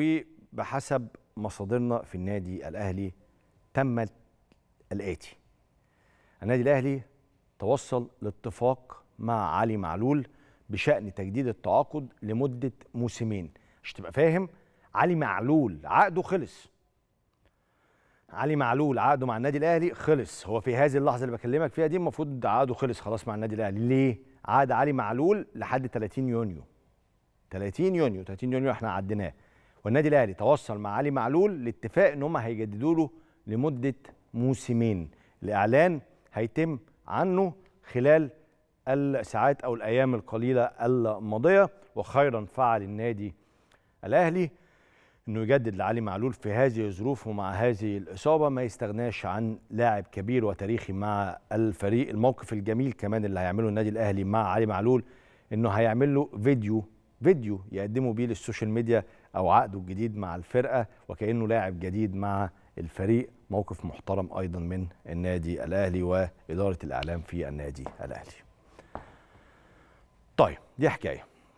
وبحسب مصادرنا في النادي الاهلي تم الاتي النادي الاهلي توصل لاتفاق مع علي معلول بشان تجديد التعاقد لمده موسمين عشان تبقى فاهم علي معلول عقده خلص علي معلول عقده مع النادي الاهلي خلص هو في هذه اللحظه اللي بكلمك فيها دي المفروض عقده خلص خلاص مع النادي الاهلي ليه عقد علي معلول لحد 30 يونيو 30 يونيو 30 يونيو احنا عديناه والنادي الاهلي توصل مع علي معلول لاتفاق ان هم هيجددوا له لمده موسمين الاعلان هيتم عنه خلال الساعات او الايام القليله الماضيه وخيرا فعل النادي الاهلي انه يجدد لعلي معلول في هذه الظروف ومع هذه الاصابه ما يستغناش عن لاعب كبير وتاريخي مع الفريق الموقف الجميل كمان اللي هيعمله النادي الاهلي مع علي معلول انه هيعمل له فيديو فيديو يقدمه بيه للسوشيال ميديا او عقده الجديد مع الفرقه وكانه لاعب جديد مع الفريق موقف محترم ايضا من النادي الاهلي واداره الاعلام في النادي الاهلي. طيب دي حكايه